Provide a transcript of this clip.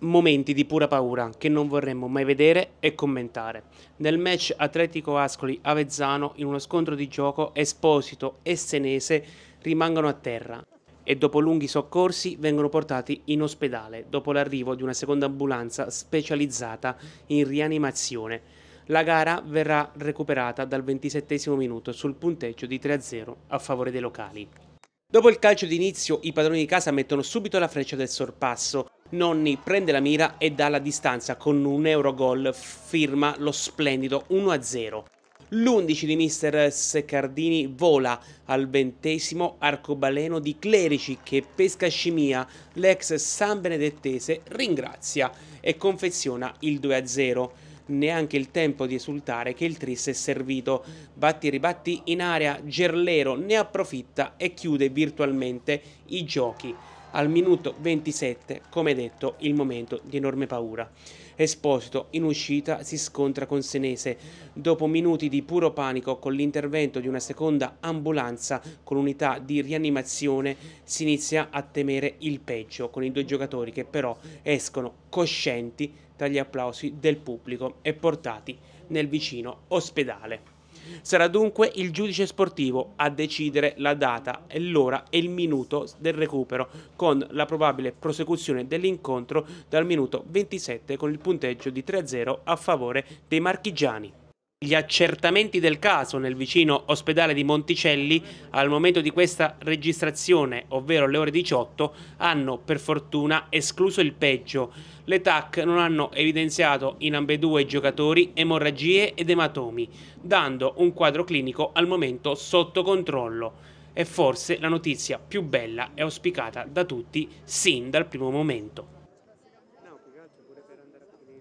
momenti di pura paura che non vorremmo mai vedere e commentare. Nel match Atletico Ascoli-Avezzano, in uno scontro di gioco, Esposito e Senese rimangono a terra e dopo lunghi soccorsi vengono portati in ospedale dopo l'arrivo di una seconda ambulanza specializzata in rianimazione. La gara verrà recuperata dal 27 minuto sul punteggio di 3-0 a favore dei locali. Dopo il calcio d'inizio i padroni di casa mettono subito la freccia del sorpasso Nonni prende la mira e dalla distanza con un Eurogol firma lo splendido 1-0. L'11 di mister Seccardini vola al ventesimo arcobaleno di Clerici che pesca Scimia, l'ex San Benedettese ringrazia e confeziona il 2-0 neanche il tempo di esultare che il tris è servito. Batti e ribatti in area, Gerlero ne approfitta e chiude virtualmente i giochi. Al minuto 27, come detto, il momento di enorme paura. Esposito, in uscita, si scontra con Senese. Dopo minuti di puro panico, con l'intervento di una seconda ambulanza con unità di rianimazione, si inizia a temere il peggio, con i due giocatori che però escono coscienti dagli applausi del pubblico e portati nel vicino ospedale. Sarà dunque il giudice sportivo a decidere la data, l'ora e il minuto del recupero, con la probabile prosecuzione dell'incontro dal minuto 27 con il punteggio di 3-0 a favore dei marchigiani gli accertamenti del caso nel vicino ospedale di Monticelli al momento di questa registrazione, ovvero le ore 18, hanno per fortuna escluso il peggio. Le TAC non hanno evidenziato in ambedue i giocatori emorragie ed ematomi, dando un quadro clinico al momento sotto controllo. E forse la notizia più bella e auspicata da tutti sin dal primo momento.